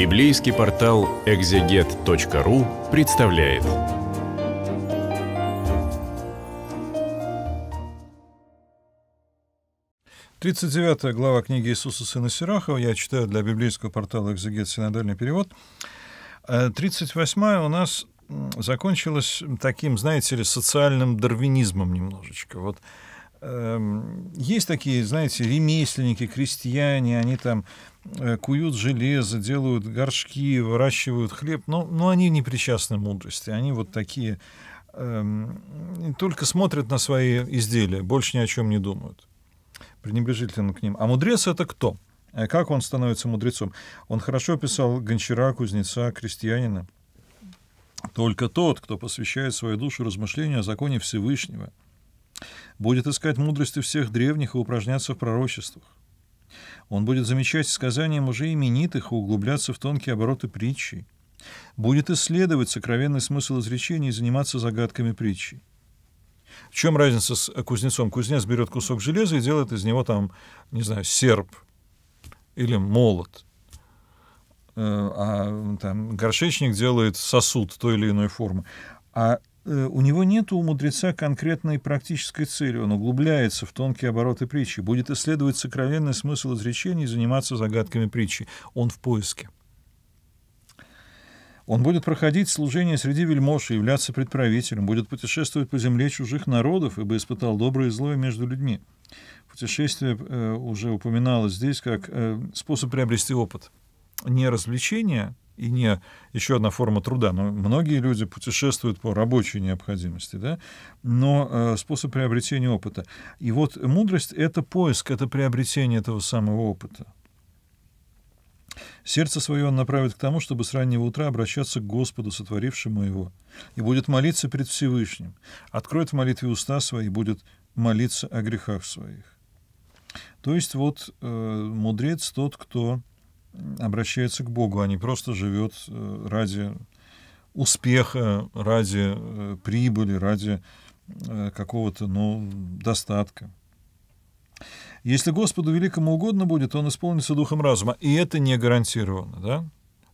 Библейский портал экзегет.ру представляет. Тридцать девятая глава книги Иисуса Сына Сирахова. Я читаю для библейского портала «Экзегет. Синодальный перевод». Э, тридцать восьмая у нас закончилась таким, знаете ли, социальным дарвинизмом немножечко. Вот Эм, есть такие, знаете, ремесленники, крестьяне, они там э, куют железо, делают горшки, выращивают хлеб, но, но они не причастны мудрости, они вот такие, эм, только смотрят на свои изделия, больше ни о чем не думают, пренебрежительно к ним. А мудрец это кто? Э, как он становится мудрецом? Он хорошо писал гончара, кузнеца, крестьянина. Только тот, кто посвящает свою душу размышлению о законе Всевышнего – будет искать мудрости всех древних и упражняться в пророчествах. Он будет замечать сказаниям уже именитых и углубляться в тонкие обороты притчи. Будет исследовать сокровенный смысл изречений и заниматься загадками притчи. В чем разница с э, кузнецом? Кузнец берет кусок железа и делает из него там, не знаю, серп или молот. Э, а там горшечник делает сосуд той или иной формы. А Э, у него нет у мудреца конкретной практической цели, он углубляется в тонкие обороты притчи, будет исследовать сокровенный смысл изречений и заниматься загадками притчи. Он в поиске. Он будет проходить служение среди вельмож и являться предправителем, будет путешествовать по земле чужих народов, ибо испытал доброе и злое между людьми. Путешествие э, уже упоминалось здесь как э, способ приобрести опыт. Не развлечение, и не еще одна форма труда. Но многие люди путешествуют по рабочей необходимости, да? но э, способ приобретения опыта. И вот мудрость — это поиск, это приобретение этого самого опыта. Сердце свое он направит к тому, чтобы с раннего утра обращаться к Господу, сотворившему его, и будет молиться пред Всевышним, откроет в молитве уста свои, и будет молиться о грехах своих. То есть вот э, мудрец тот, кто обращается к Богу, а не просто живет э, ради успеха, ради э, прибыли, ради э, какого-то ну, достатка. Если Господу великому угодно будет, он исполнится духом разума. И это не гарантированно. Да?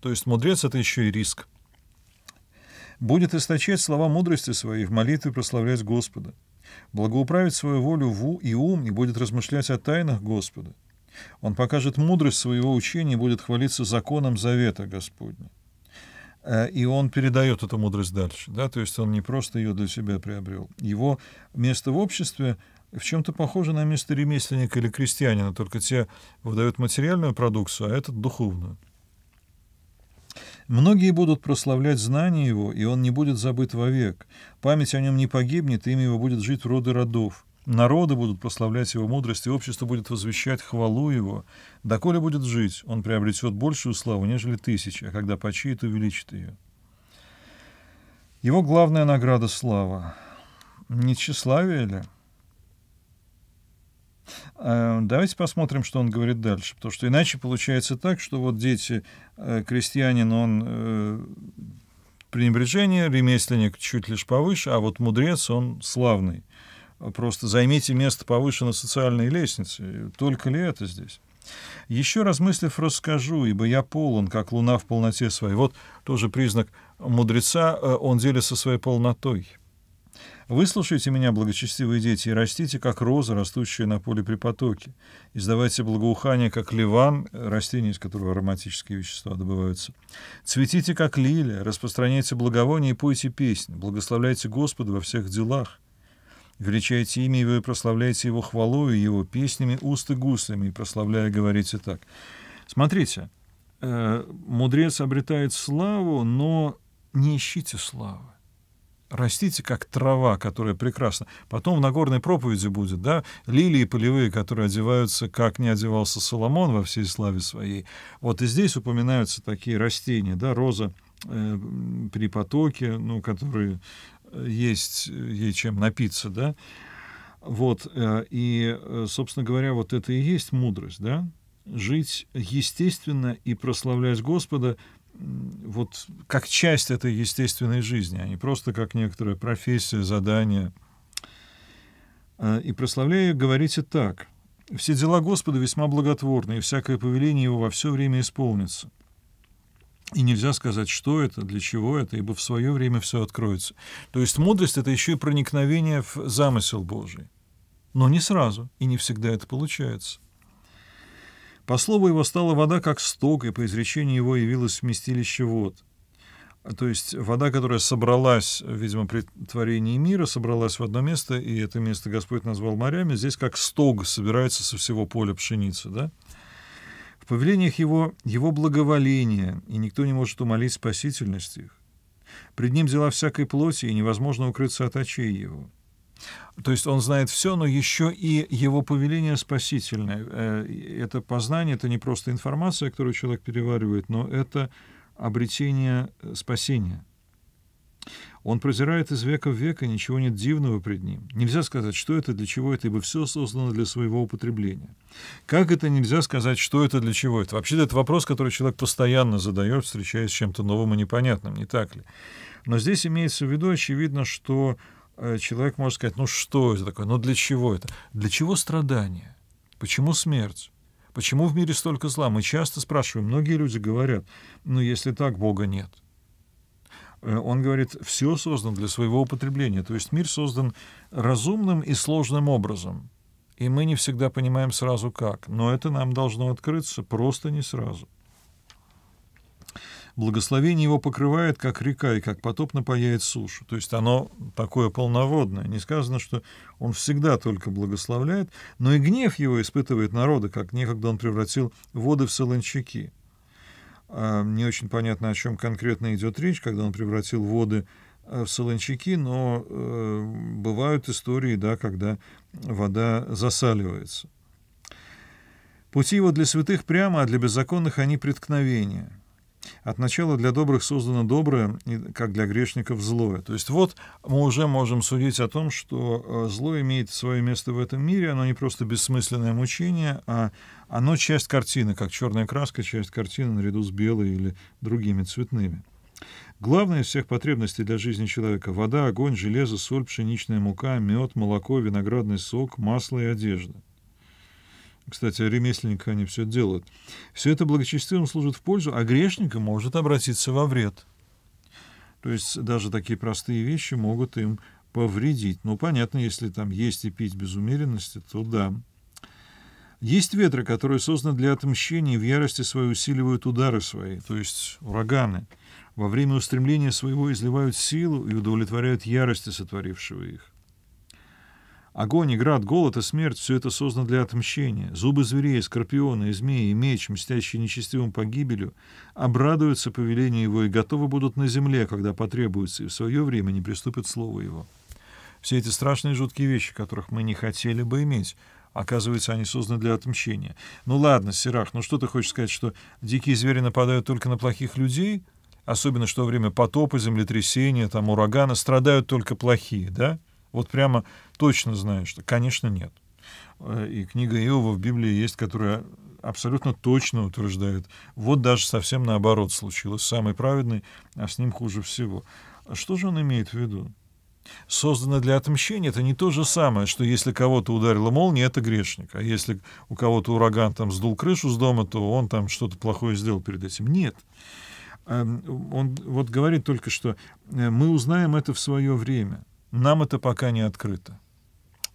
То есть мудрец — это еще и риск. Будет источать слова мудрости своей, в молитве прославлять Господа. благоуправить свою волю в и ум и будет размышлять о тайнах Господа — он покажет мудрость своего учения и будет хвалиться законом завета Господня. Э, и он передает эту мудрость дальше. Да? То есть он не просто ее для себя приобрел. Его место в обществе в чем-то похоже на место ремесленника или крестьянина, только те выдают материальную продукцию, а этот — духовную. Многие будут прославлять знание его, и он не будет забыт вовек. Память о нем не погибнет, и имя его будет жить в роды родов. Народы будут прославлять его мудрость, и общество будет возвещать хвалу его. Доколе будет жить, он приобретет большую славу, нежели тысяч, а когда почиет, увеличит ее. Его главная награда — слава. Не тщеславие ли? Э, давайте посмотрим, что он говорит дальше, потому что иначе получается так, что вот дети, э, крестьянин, он э, пренебрежение, ремесленник чуть лишь повыше, а вот мудрец, он славный. Просто займите место повыше на социальной лестнице. Только ли это здесь? Еще размыслив, расскажу, ибо я полон, как луна в полноте своей. Вот тоже признак мудреца, э, он делится своей полнотой. Выслушайте меня, благочестивые дети, и растите, как роза, растущая на поле при потоке. Издавайте благоухание, как ливан, э, растение, из которого ароматические вещества добываются. Цветите, как лилия, распространяйте благовоние и пойте песни. Благословляйте Господа во всех делах величаете имя его и прославляете его хвалою, его песнями, уст и гуслями, прославляя, говорите так. Смотрите, э, мудрец обретает славу, но не ищите славы. Растите, как трава, которая прекрасна. Потом в Нагорной проповеди будет, да, лилии полевые, которые одеваются, как не одевался Соломон во всей славе своей. Вот и здесь упоминаются такие растения, да, роза, э, при потоке, ну, которые есть ей чем напиться, да. Вот, э, и, э, собственно говоря, вот это и есть мудрость, да, жить естественно и прославлять Господа вот как часть этой естественной жизни, а не просто как некоторая профессия, задание. Э, и прославляя, говорите так. «Все дела Господа весьма благотворны, и всякое повеление Его во все время исполнится. И нельзя сказать, что это, для чего это, ибо в свое время все откроется. То есть мудрость — это еще и проникновение в замысел Божий. Но не сразу, и не всегда это получается. По слову его стала вода как сток, и по изречению его явилось вместилище вод. А, то есть вода, которая собралась, видимо, при творении мира, собралась в одно место, и это место Господь назвал морями, здесь как стог собирается со всего поля пшеницы, да? повелениях его его благоволение, и никто не может умолить спасительность их. Пред ним дела всякой плоти, и невозможно укрыться от очей его. То есть он знает все, но еще и его повеление спасительное. Э, это познание, это не просто информация, которую человек переваривает, но это обретение э, спасения. Он прозирает из века в век, и ничего нет дивного пред ним. Нельзя сказать, что это, для чего это, ибо все создано для своего употребления. Как это нельзя сказать, что это, для чего это? Вообще-то это вопрос, который человек постоянно задает, встречаясь с чем-то новым и непонятным, не так ли? Но здесь имеется в виду, очевидно, что э, человек может сказать, ну что это такое, ну для чего это? Для чего страдания? Почему смерть? Почему в мире столько зла? Мы часто спрашиваем, многие люди говорят, ну если так, Бога нет – Э, он говорит, все создано для своего употребления. То есть мир создан разумным и сложным образом. И мы не всегда понимаем сразу как. Но это нам должно открыться просто не сразу. Благословение его покрывает, как река, и как потоп напаяет сушу. То есть оно такое полноводное. Не сказано, что он всегда только благословляет, но и гнев его испытывает народы, как некогда он превратил воды в солончаки. А, не очень понятно, о чем конкретно идет речь, когда он превратил воды э, в солончаки, но э, бывают истории, да, когда вода засаливается. Пути его для святых прямо, а для беззаконных они преткновения. От начала для добрых создано доброе, как для грешников злое. То есть вот мы уже можем судить о том, что э, зло имеет свое место в этом мире, оно не просто бессмысленное мучение, а оно часть картины, как черная краска, часть картины наряду с белой или другими цветными. Главное из всех потребностей для жизни человека – вода, огонь, железо, соль, пшеничная мука, мед, молоко, виноградный сок, масло и одежда – кстати, ремесленника они все делают. Все это благочестивым служит в пользу, а грешника может обратиться во вред. То есть даже такие простые вещи могут им повредить. Ну, понятно, если там есть и пить без умеренности, то да. Есть ветры, которые созданы для отмщения и в ярости свои усиливают удары свои, то есть ураганы. Во время устремления своего изливают силу и удовлетворяют ярости сотворившего их. Огонь, град, голод и смерть — все это создано для отмщения. Зубы зверей, скорпионы, и змеи, и меч, мстящие нечестивым погибелью, обрадуются повелению его и готовы будут на земле, когда потребуется, и в свое время не приступят слово его. Все эти страшные жуткие вещи, которых мы не хотели бы иметь, Оказывается, они созданы для отмщения. Ну ладно, Сирах, ну что ты хочешь сказать, что дикие звери нападают только на плохих людей? Особенно, что во время потопа, землетрясения, там, урагана страдают только плохие, да? Вот прямо точно знаешь, что, конечно, нет. Э, и книга Иова в Библии есть, которая абсолютно точно утверждает, вот даже совсем наоборот случилось, самый праведный, а с ним хуже всего. Что же он имеет в виду? создано для отмщения, это не то же самое, что если кого-то ударила молния, это грешник. А если у кого-то ураган там сдул крышу с дома, то он там что-то плохое сделал перед этим. Нет. Эм, он вот говорит только, что э, мы узнаем это в свое время. Нам это пока не открыто.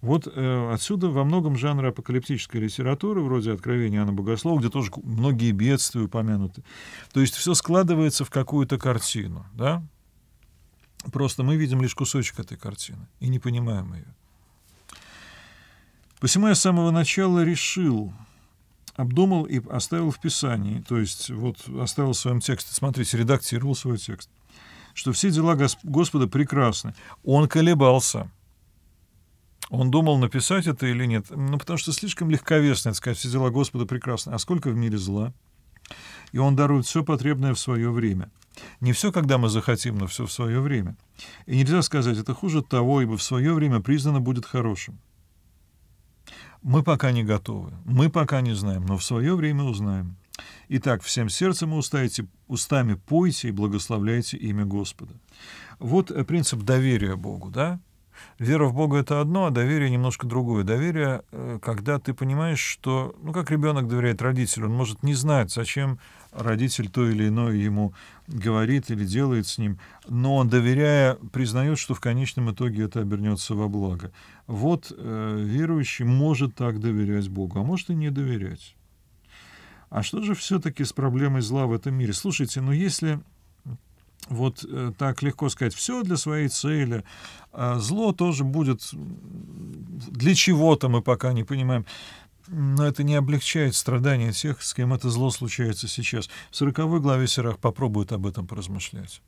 Вот э, отсюда во многом жанры апокалиптической литературы, вроде «Откровения Анны Богослова», где тоже многие бедствия упомянуты. То есть все складывается в какую-то картину, да? Просто мы видим лишь кусочек этой картины и не понимаем ее. Посему я с самого начала решил, обдумал и оставил в Писании, то есть вот оставил в своем тексте, смотрите, редактировал свой текст – что все дела Господа прекрасны. Он колебался. Он думал, написать это или нет. Ну, потому что слишком легковесно это сказать, все дела Господа прекрасны. А сколько в мире зла? И он дарует все потребное в свое время. Не все, когда мы захотим, но все в свое время. И нельзя сказать, это хуже того, ибо в свое время признано будет хорошим. Мы пока не готовы, мы пока не знаем, но в свое время узнаем. Итак, всем сердцем и устаете, устами пойте и благословляйте имя Господа. Вот э, принцип доверия Богу, да? Вера в Бога — это одно, а доверие — немножко другое. Доверие, э, когда ты понимаешь, что, ну, как ребенок доверяет родителю, он может не знать, зачем родитель то или иное ему говорит или делает с ним, но он, доверяя, признает, что в конечном итоге это обернется во благо. Вот э, верующий может так доверять Богу, а может и не доверять. А что же все-таки с проблемой зла в этом мире? Слушайте, ну если вот э, так легко сказать, все для своей цели, а зло тоже будет для чего-то, мы пока не понимаем. Но это не облегчает страдания тех, с кем это зло случается сейчас. В 40 главе Серах попробует об этом поразмышлять.